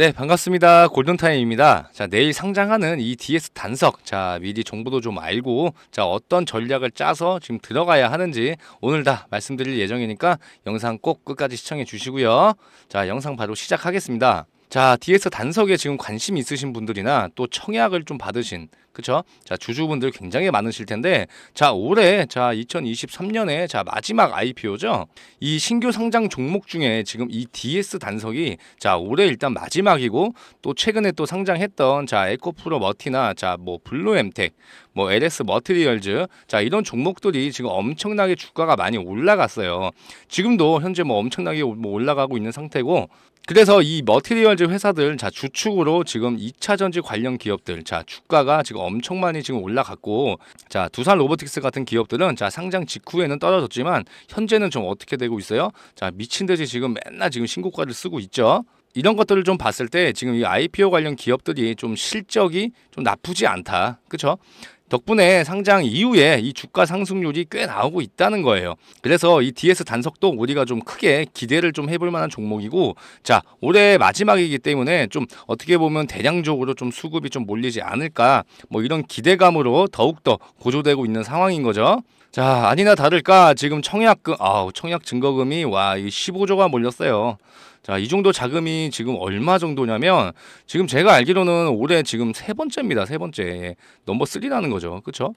네, 반갑습니다. 골든타임입니다. 자, 내일 상장하는 이 DS 단석. 자, 미리 정보도 좀 알고, 자, 어떤 전략을 짜서 지금 들어가야 하는지 오늘 다 말씀드릴 예정이니까 영상 꼭 끝까지 시청해 주시고요. 자, 영상 바로 시작하겠습니다. 자, DS 단석에 지금 관심 있으신 분들이나 또 청약을 좀 받으신 그쵸? 자, 주주분들 굉장히 많으실 텐데, 자, 올해, 자, 2023년에, 자, 마지막 IPO죠? 이 신규 상장 종목 중에 지금 이 DS 단석이, 자, 올해 일단 마지막이고, 또 최근에 또 상장했던, 자, 에코프로 머티나, 자, 뭐, 블루엠텍, 뭐, LS 머티리얼즈 자, 이런 종목들이 지금 엄청나게 주가가 많이 올라갔어요. 지금도 현재 뭐 엄청나게 뭐 올라가고 있는 상태고, 그래서 이 머티리얼즈 회사들 자 주축으로 지금 2차 전지 관련 기업들 자 주가가 지금 엄청 많이 지금 올라갔고 자 두산 로보틱스 같은 기업들은 자 상장 직후에는 떨어졌지만 현재는 좀 어떻게 되고 있어요? 자 미친 듯이 지금 맨날 지금 신고가를 쓰고 있죠. 이런 것들을 좀 봤을 때 지금 이 IPO 관련 기업들이 좀 실적이 좀 나쁘지 않다. 그렇죠? 덕분에 상장 이후에 이 주가 상승률이 꽤 나오고 있다는 거예요. 그래서 이 DS 단석도 우리가 좀 크게 기대를 좀 해볼 만한 종목이고 자 올해 마지막이기 때문에 좀 어떻게 보면 대량적으로 좀 수급이 좀 몰리지 않을까 뭐 이런 기대감으로 더욱더 고조되고 있는 상황인 거죠. 자, 아니나 다를까 지금 청약금 아 청약 증거금이 와, 이 15조가 몰렸어요. 자, 이 정도 자금이 지금 얼마 정도냐면 지금 제가 알기로는 올해 지금 세 번째입니다. 세 번째. 넘버 3라는 거죠. 그렇죠?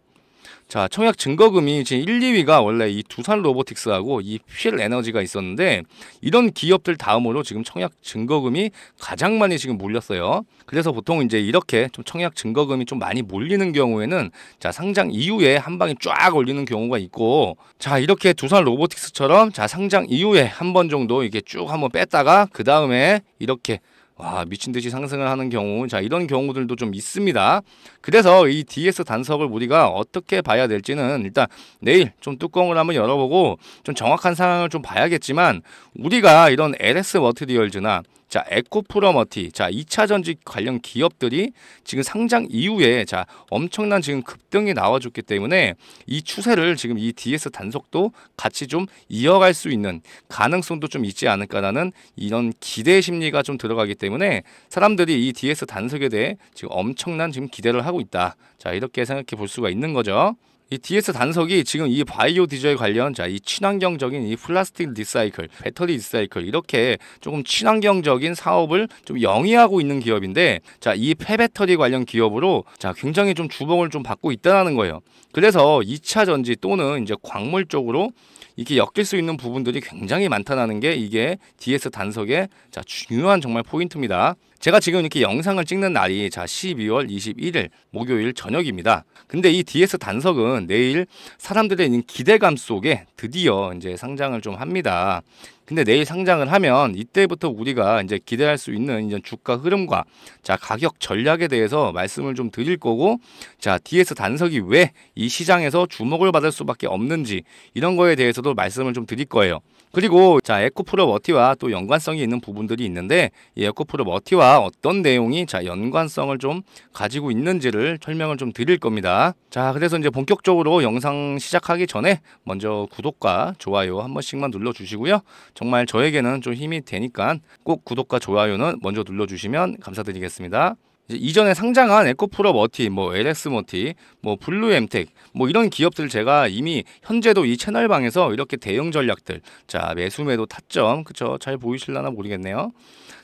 자, 청약 증거금이 지금 1, 2위가 원래 이 두산 로보틱스하고 이휠 에너지가 있었는데 이런 기업들 다음으로 지금 청약 증거금이 가장 많이 지금 몰렸어요. 그래서 보통 이제 이렇게 좀 청약 증거금이 좀 많이 몰리는 경우에는 자, 상장 이후에 한 방에 쫙 올리는 경우가 있고 자, 이렇게 두산 로보틱스처럼 자, 상장 이후에 한 번 정도 이게 쭉 한번 뺐다가 그 다음에 이렇게 와 미친 듯이 상승을 하는 경우 자 이런 경우들도 좀 있습니다. 그래서 이 DS 단석을 우리가 어떻게 봐야 될지는 일단 내일 좀 뚜껑을 한번 열어보고 좀 정확한 상황을 좀 봐야겠지만 우리가 이런 LS 머트리얼즈나 자, 에코프로머티. 자, 2차 전지 관련 기업들이 지금 상장 이후에 자, 엄청난 지금 급등이 나와줬기 때문에 이 추세를 지금 이 DS 단속도 같이 좀 이어갈 수 있는 가능성도 좀 있지 않을까라는 이런 기대 심리가 좀 들어가기 때문에 사람들이 이 DS 단속에 대해 지금 엄청난 지금 기대를 하고 있다. 자, 이렇게 생각해 볼 수가 있는 거죠. 이 DS 단석이 지금 이 바이오 디젤 관련 자이 친환경적인 이 플라스틱 리사이클, 배터리 리사이클 이렇게 조금 친환경적인 사업을 좀 영위하고 있는 기업인데 자 이 폐배터리 관련 기업으로 자 굉장히 좀 주목을 좀 받고 있다는 거예요. 그래서 2차 전지 또는 이제 광물 쪽으로 이게 엮일 수 있는 부분들이 굉장히 많다는 게 이게 DS 단석의 자 중요한 정말 포인트입니다. 제가 지금 이렇게 영상을 찍는 날이 자 12월 21일 목요일 저녁입니다. 근데 이 DS 단석은 내일 사람들의 기대감 속에 드디어 이제 상장을 좀 합니다. 근데 내일 상장을 하면 이때부터 우리가 이제 기대할 수 있는 이제 주가 흐름과 자 가격 전략에 대해서 말씀을 좀 드릴 거고 자 DS 단석이 왜 이 시장에서 주목을 받을 수밖에 없는지 이런 거에 대해서도 말씀을 좀 드릴 거예요. 그리고 자 에코프로 머티와 또 연관성이 있는 부분들이 있는데 이 에코프로 머티와 어떤 내용이 자 연관성을 좀 가지고 있는지를 설명을 좀 드릴 겁니다. 자 그래서 이제 본격적으로 영상 시작하기 전에 먼저 구독과 좋아요 한 번씩만 눌러주시고요. 정말 저에게는 좀 힘이 되니까 꼭 구독과 좋아요는 먼저 눌러주시면 감사드리겠습니다. 이전에 상장한 에코프로 머티, 뭐 LX 머티, 뭐 블루 엠텍, 뭐 이런 기업들 제가 이미 현재도 이 채널방에서 이렇게 대형 전략들, 자 매수 매도 타점, 그쵸? 잘 보이실라나 모르겠네요.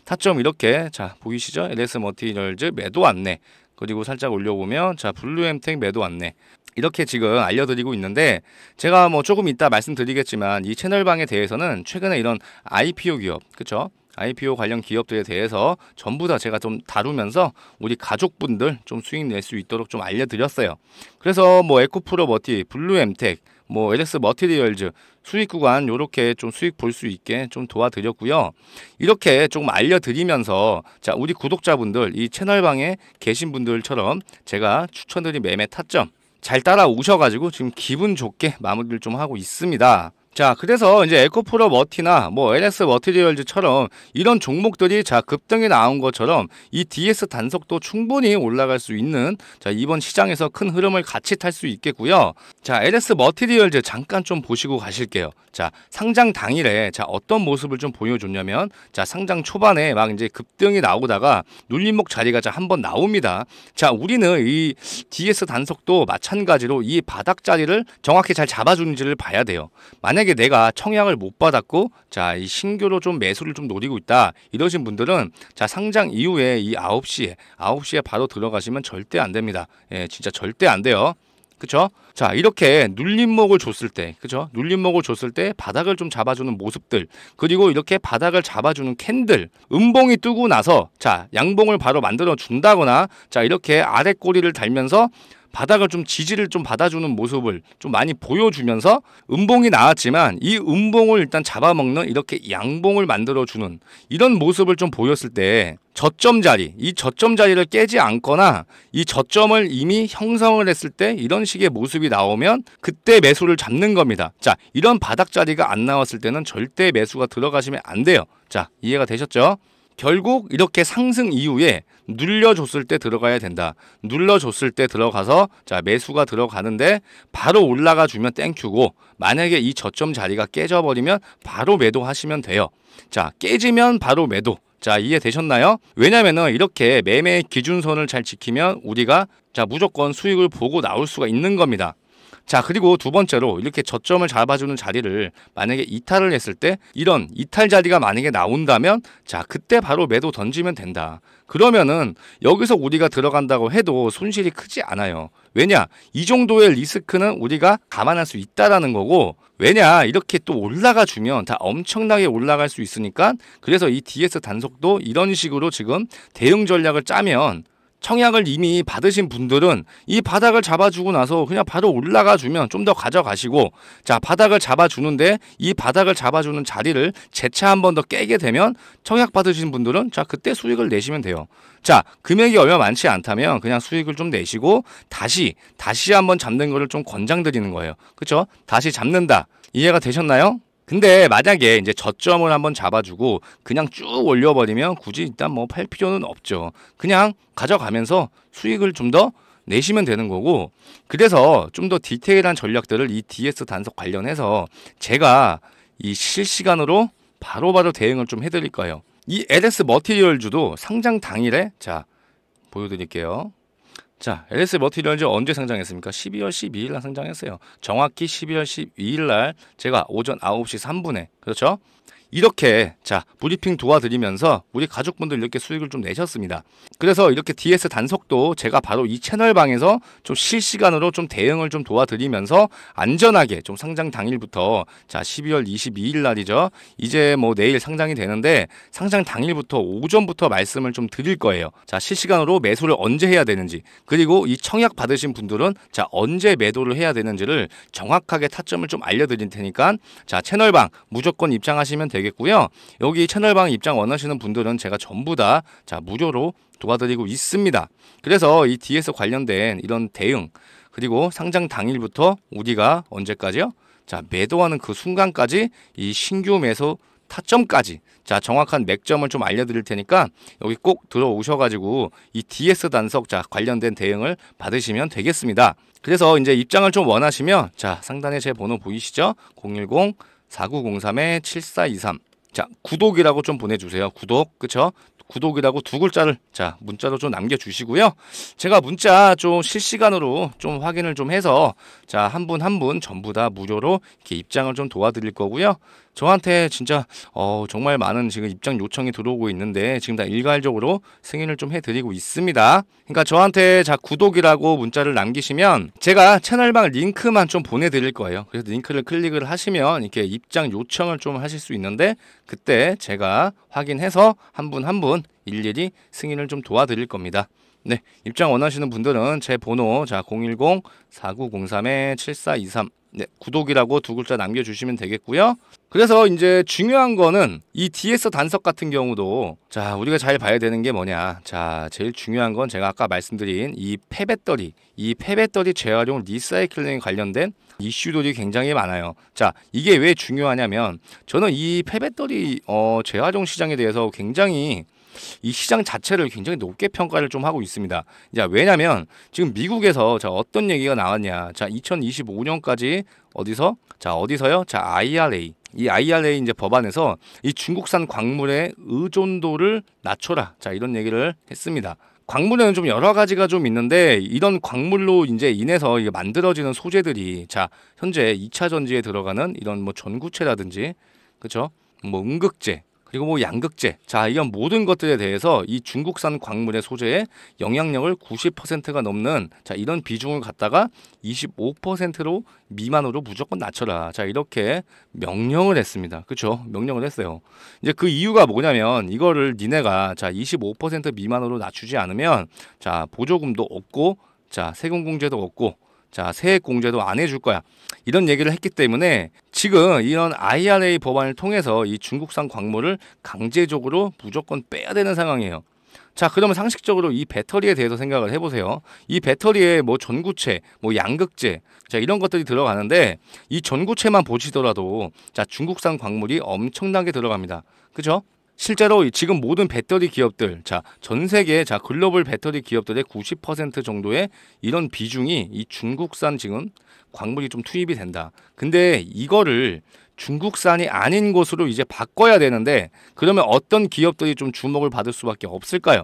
타점 이렇게 자 보이시죠? LS 머티리얼즈 매도 안내 그리고 살짝 올려보면 자 블루엠텍 매도 안내 이렇게 지금 알려드리고 있는데 제가 뭐 조금 이따 말씀드리겠지만 이 채널방에 대해서는 최근에 이런 IPO 기업 그쵸? IPO 관련 기업들에 대해서 전부 다 제가 좀 다루면서 우리 가족분들 좀 수익 낼 수 있도록 좀 알려드렸어요. 그래서 뭐 에코프로 머티, 블루엠텍, 뭐에 LX 머티리얼즈 수익 구간 요렇게 좀 수익 볼 수 있게 좀 도와드렸고요. 이렇게 조금 알려드리면서 자 우리 구독자분들 이 채널방에 계신 분들처럼 제가 추천드린 매매 타점 잘 따라오셔가지고 지금 기분 좋게 마무리를 좀 하고 있습니다. 자, 그래서 이제 에코프로 머티나 뭐 LS 머티리얼즈처럼 이런 종목들이 자 급등이 나온 것처럼 이 DS 단속도 충분히 올라갈 수 있는 자 이번 시장에서 큰 흐름을 같이 탈 수 있겠고요. 자, LS 머티리얼즈 잠깐 좀 보시고 가실게요. 자, 상장 당일에 자 어떤 모습을 좀 보여줬냐면 자 상장 초반에 막 이제 급등이 나오다가 눌림목 자리가 자 한번 나옵니다. 자, 우리는 이 DS 단속도 마찬가지로 이 바닥 자리를 정확히 잘 잡아주는지를 봐야 돼요. 만약 만약에 내가 청약을 못 받았고 자이 신규로 좀 매수를 좀 노리고 있다 이러신 분들은 자 상장 이후에 이 9시에 9시에 바로 들어가시면 절대 안 됩니다. 예, 진짜 절대 안 돼요. 그쵸? 자 이렇게 눌림목을 줬을 때 그쵸? 눌림목을 줬을 때 바닥을 좀 잡아주는 모습들 그리고 이렇게 바닥을 잡아주는 캔들 음봉이 뜨고 나서 자 양봉을 바로 만들어 준다거나 자 이렇게 아래 꼬리를 달면서 바닥을 좀 지지를 좀 받아주는 모습을 좀 많이 보여주면서 음봉이 나왔지만 이 음봉을 일단 잡아먹는 이렇게 양봉을 만들어주는 이런 모습을 좀 보였을 때 저점 자리, 이 저점 자리를 깨지 않거나 이 저점을 이미 형성을 했을 때 이런 식의 모습이 나오면 그때 매수를 잡는 겁니다. 자, 이런 바닥 자리가 안 나왔을 때는 절대 매수가 들어가시면 안 돼요. 자, 이해가 되셨죠? 결국 이렇게 상승 이후에 눌려줬을 때 들어가야 된다. 눌러줬을 때 들어가서 자 매수가 들어가는데 바로 올라가 주면 땡큐고 만약에 이 저점 자리가 깨져버리면 바로 매도하시면 돼요. 자 깨지면 바로 매도. 자 이해되셨나요? 왜냐면은 이렇게 매매 기준선을 잘 지키면 우리가 자 무조건 수익을 보고 나올 수가 있는 겁니다. 자 그리고 두 번째로 이렇게 저점을 잡아주는 자리를 만약에 이탈을 했을 때 이런 이탈 자리가 만약에 나온다면 자 그때 바로 매도 던지면 된다. 그러면은 여기서 우리가 들어간다고 해도 손실이 크지 않아요. 왜냐 이 정도의 리스크는 우리가 감안할 수 있다라는 거고 왜냐 이렇게 또 올라가 주면 다 엄청나게 올라갈 수 있으니까 그래서 이 DS 단속도 이런 식으로 지금 대응 전략을 짜면 청약을 이미 받으신 분들은 이 바닥을 잡아주고 나서 그냥 바로 올라가 주면 좀 더 가져가시고 자 바닥을 잡아주는데 이 바닥을 잡아주는 자리를 재차 한 번 더 깨게 되면 청약 받으신 분들은 자 그때 수익을 내시면 돼요 자 금액이 얼마 많지 않다면 그냥 수익을 좀 내시고 다시 다시 한 번 잡는 거를 좀 권장드리는 거예요 그쵸 다시 잡는다 이해가 되셨나요? 근데 만약에 이제 저점을 한번 잡아주고 그냥 쭉 올려버리면 굳이 일단 뭐 팔 필요는 없죠. 그냥 가져가면서 수익을 좀 더 내시면 되는 거고 그래서 좀 더 디테일한 전략들을 이 DS 단속 관련해서 제가 이 실시간으로 바로바로 바로 대응을 좀 해드릴 까요이 LS 머티리얼주도 상장 당일에 자 보여드릴게요. 자, LS 머티리얼즈 언제 상장했습니까? 12월 12일 날 상장했어요. 정확히 12월 12일 날 제가 오전 9시 3분에 그렇죠? 이렇게 자 브리핑 도와드리면서 우리 가족분들 이렇게 수익을 좀 내셨습니다. 그래서 이렇게 DS 단속도 제가 바로 이 채널방에서 좀 실시간으로 좀 대응을 좀 도와드리면서 안전하게 좀 상장 당일부터 자 12월 22일 날이죠. 이제 뭐 내일 상장이 되는데 상장 당일부터 오전부터 말씀을 좀 드릴 거예요. 자 실시간으로 매수를 언제 해야 되는지 그리고 이 청약 받으신 분들은 자 언제 매도를 해야 되는지를 정확하게 타점을 좀 알려드릴 테니까 자 채널방 무조건 입장하시면 되다 되겠고요. 여기 채널방 입장 원하시는 분들은 제가 전부 다 자 무료로 도와드리고 있습니다. 그래서 이 DS 관련된 이런 대응 그리고 상장 당일부터 우리가 언제까지요? 자 매도하는 그 순간까지 이 신규 매수 타점까지 자 정확한 맥점을 좀 알려드릴 테니까 여기 꼭 들어오셔가지고 이 DS 단속 자 관련된 대응을 받으시면 되겠습니다. 그래서 이제 입장을 좀 원하시면 자 상단에 제 번호 보이시죠? 010 4903-7423. 자, 구독이라고 좀 보내주세요. 구독, 그쵸? 구독이라고 두 글자를 자 문자로 좀 남겨주시고요. 제가 문자 좀 실시간으로 좀 확인을 좀 해서 자한 분 한 분 전부 다 무료로 이렇게 입장을 좀 도와드릴 거고요. 저한테 진짜 어, 정말 많은 지금 입장 요청이 들어오고 있는데 지금 다 일괄적으로 승인을 좀 해드리고 있습니다. 그러니까 저한테 자 구독이라고 문자를 남기시면 제가 채널방 링크만 좀 보내드릴 거예요. 그래서 링크를 클릭을 하시면 이렇게 입장 요청을 좀 하실 수 있는데 그때 제가 확인해서 한 분 한분 한분 일일이 승인을 좀 도와드릴 겁니다. 네, 입장 원하시는 분들은 제 번호 자 010-4903-7423 네, 구독이라고 두 글자 남겨주시면 되겠고요. 그래서 이제 중요한 거는 이 DS 단석 같은 경우도 자 우리가 잘 봐야 되는 게 뭐냐 자 제일 중요한 건 제가 아까 말씀드린 이 폐배터리 이 폐배터리 재활용 리사이클링 관련된 이슈들이 굉장히 많아요. 자 이게 왜 중요하냐면 저는 이 폐배터리 어, 재활용 시장에 대해서 굉장히 이 시장 자체를 굉장히 높게 평가를 좀 하고 있습니다. 자, 왜냐면 지금 미국에서 자, 어떤 얘기가 나왔냐. 자, 2025년까지 어디서? 자, 어디서요? 자, IRA. 이 IRA 이제 법안에서 이 중국산 광물의 의존도를 낮춰라. 자, 이런 얘기를 했습니다. 광물에는 좀 여러 가지가 좀 있는데 이런 광물로 이제 인해서 이게 만들어지는 소재들이 자 현재 2차 전지에 들어가는 이런 뭐 전구체라든지 그렇죠 뭐음극제 그리고 뭐 양극재, 자 이런 모든 것들에 대해서 이 중국산 광물의 소재에 영향력을 90%가 넘는 자 이런 비중을 갖다가 25%로 미만으로 무조건 낮춰라. 자 이렇게 명령을 했습니다. 그쵸 명령을 했어요. 이제 그 이유가 뭐냐면 이거를 니네가 자 25% 미만으로 낮추지 않으면 자 보조금도 없고 자 세금 공제도 없고 자, 세액 공제도 안 해줄 거야. 이런 얘기를 했기 때문에 지금 이런 IRA 법안을 통해서 이 중국산 광물을 강제적으로 무조건 빼야 되는 상황이에요. 자, 그러면 상식적으로 이 배터리에 대해서 생각을 해보세요. 이 배터리에 뭐 전구체, 뭐 양극재, 자, 이런 것들이 들어가는데 이 전구체만 보시더라도 자, 중국산 광물이 엄청나게 들어갑니다. 그죠? 실제로 지금 모든 배터리 기업들, 자, 전 세계 자, 글로벌 배터리 기업들의 90% 정도의 이런 비중이 이 중국산 지금 광물이 좀 투입이 된다. 근데 이거를 중국산이 아닌 것으로 이제 바꿔야 되는데 그러면 어떤 기업들이 좀 주목을 받을 수밖에 없을까요?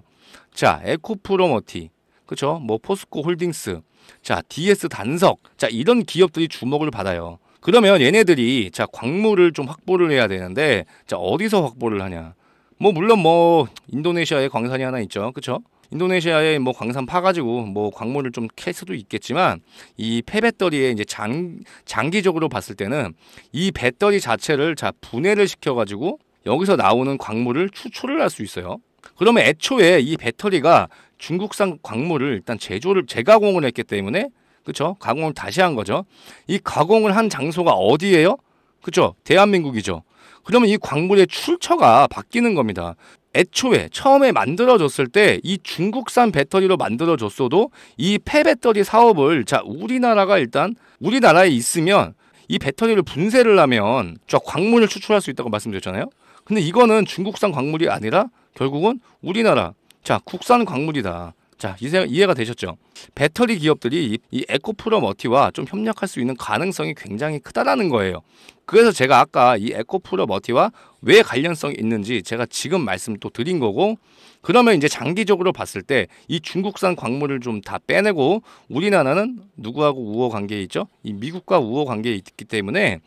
자, 에코프로머티. 그렇뭐 포스코 홀딩스. 자, DS 단석. 자, 이런 기업들이 주목을 받아요. 그러면 얘네들이 자, 광물을 좀 확보를 해야 되는데 자, 어디서 확보를 하냐? 뭐 물론 뭐 인도네시아에 광산이 하나 있죠. 그쵸 인도네시아에 뭐 광산 파가지고 뭐 광물을 좀 캘 수도 있겠지만 이 폐배터리에 이제 장, 장기적으로 봤을 때는 이 배터리 자체를 자 분해를 시켜가지고 여기서 나오는 광물을 추출을 할 수 있어요. 그러면 애초에 이 배터리가 중국산 광물을 일단 제조를 재가공을 했기 때문에 그쵸 가공을 다시 한 거죠. 이 가공을 한 장소가 어디예요? 그쵸 대한민국이죠. 그러면 이 광물의 출처가 바뀌는 겁니다. 애초에 처음에 만들어졌을 때 이 중국산 배터리로 만들어졌어도 이 폐배터리 사업을 자 우리나라가 일단 우리나라에 있으면 이 배터리를 분쇄를 하면 저 광물을 추출할 수 있다고 말씀드렸잖아요. 근데 이거는 중국산 광물이 아니라 결국은 우리나라 자 국산 광물이다. 자, 이해, 가 되셨죠? 배터리 기업들이 이, 에코프로 머티와 좀 협력할 수 있는 가능성이 굉장히 크다라는 거예요. 그래서 제가 아까 이 에코프로 머티와 왜 관련성이 있는지 제가 지금 말씀 또 드린 거고 그러면 이제 장기적으로 봤을 때 이 중국산 광물을 좀 다 빼내고 우리나라는 누구하고 우호 관계에 있죠? 이 미국과 우호 관계에 있기 때문에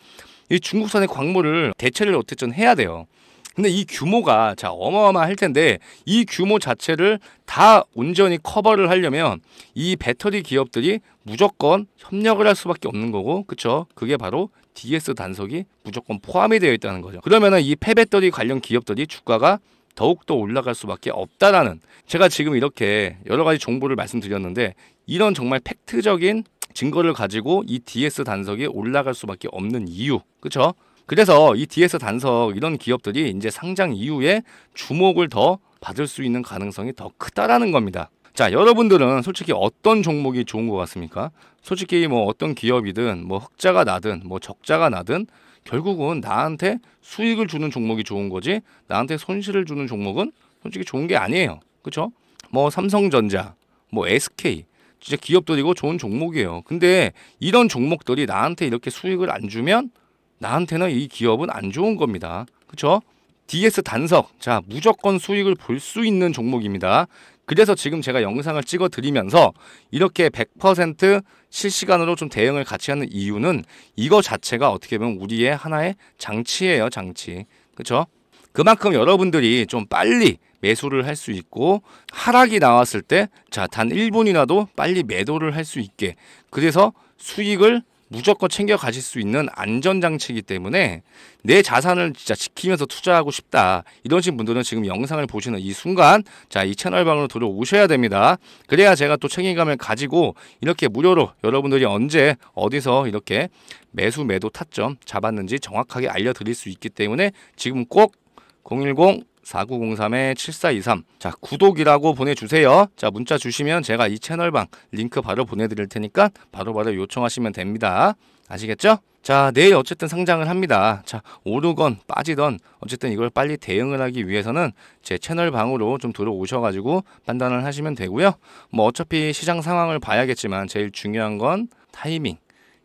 이 중국산의 광물을 대체를 어쨌든 해야 돼요. 근데 이 규모가 자 어마어마할 텐데 이 규모 자체를 다 온전히 커버를 하려면 이 배터리 기업들이 무조건 협력을 할 수밖에 없는 거고 그쵸 그게 바로 DS 단속이 무조건 포함이 되어 있다는 거죠 그러면은 이 폐배터리 관련 기업들이 주가가 더욱더 올라갈 수밖에 없다라는 제가 지금 이렇게 여러 가지 정보를 말씀드렸는데 이런 정말 팩트적인 증거를 가지고 이 DS 단속이 올라갈 수밖에 없는 이유 그쵸 그래서 이 DS 단석 이런 기업들이 이제 상장 이후에 주목을 더 받을 수 있는 가능성이 더 크다라는 겁니다. 자, 여러분들은 솔직히 어떤 종목이 좋은 것 같습니까? 솔직히 뭐 어떤 기업이든 뭐 흑자가 나든 뭐 적자가 나든 결국은 나한테 수익을 주는 종목이 좋은 거지 나한테 손실을 주는 종목은 솔직히 좋은 게 아니에요. 그렇죠? 뭐 삼성전자, 뭐 SK 진짜 기업들이고 좋은 종목이에요. 근데 이런 종목들이 나한테 이렇게 수익을 안 주면 나한테는 이 기업은 안 좋은 겁니다. 그렇죠? DS 단석. 자, 무조건 수익을 볼 수 있는 종목입니다. 그래서 지금 제가 영상을 찍어 드리면서 이렇게 100% 실시간으로 좀 대응을 같이 하는 이유는 이거 자체가 어떻게 보면 우리의 하나의 장치예요, 장치. 그렇죠? 그만큼 여러분들이 좀 빨리 매수를 할 수 있고 하락이 나왔을 때 자, 단 1분이라도 빨리 매도를 할 수 있게. 그래서 수익을 무조건 챙겨 가실 수 있는 안전 장치이기 때문에 내 자산을 진짜 지키면서 투자하고 싶다 이런신 분들은 지금 영상을 보시는 이 순간 자 이 채널 방으로 들어오셔야 됩니다. 그래야 제가 또 책임감을 가지고 이렇게 무료로 여러분들이 언제 어디서 이렇게 매수 매도 타점 잡았는지 정확하게 알려드릴 수 있기 때문에 지금 꼭010 4903-7423자 구독이라고 보내주세요 자 문자 주시면 제가 이 채널방 링크 바로 보내드릴 테니까 바로바로 바로 요청하시면 됩니다 아시겠죠? 자 내일 어쨌든 상장을 합니다 자 오르건 빠지던 어쨌든 이걸 빨리 대응을 하기 위해서는 제 채널 방으로 좀 들어오셔가지고 판단을 하시면 되고요 뭐 어차피 시장 상황을 봐야겠지만 제일 중요한 건 타이밍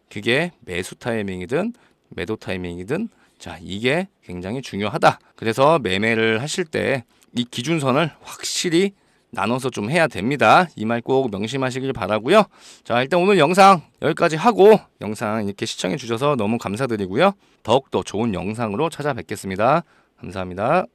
그게 매수 타이밍이든 매도 타이밍이든 자, 이게 굉장히 중요하다. 그래서 매매를 하실 때 이 기준선을 확실히 나눠서 좀 해야 됩니다. 이 말 꼭 명심하시길 바라고요. 자, 일단 오늘 영상 여기까지 하고 영상 이렇게 시청해 주셔서 너무 감사드리고요. 더욱더 좋은 영상으로 찾아뵙겠습니다. 감사합니다.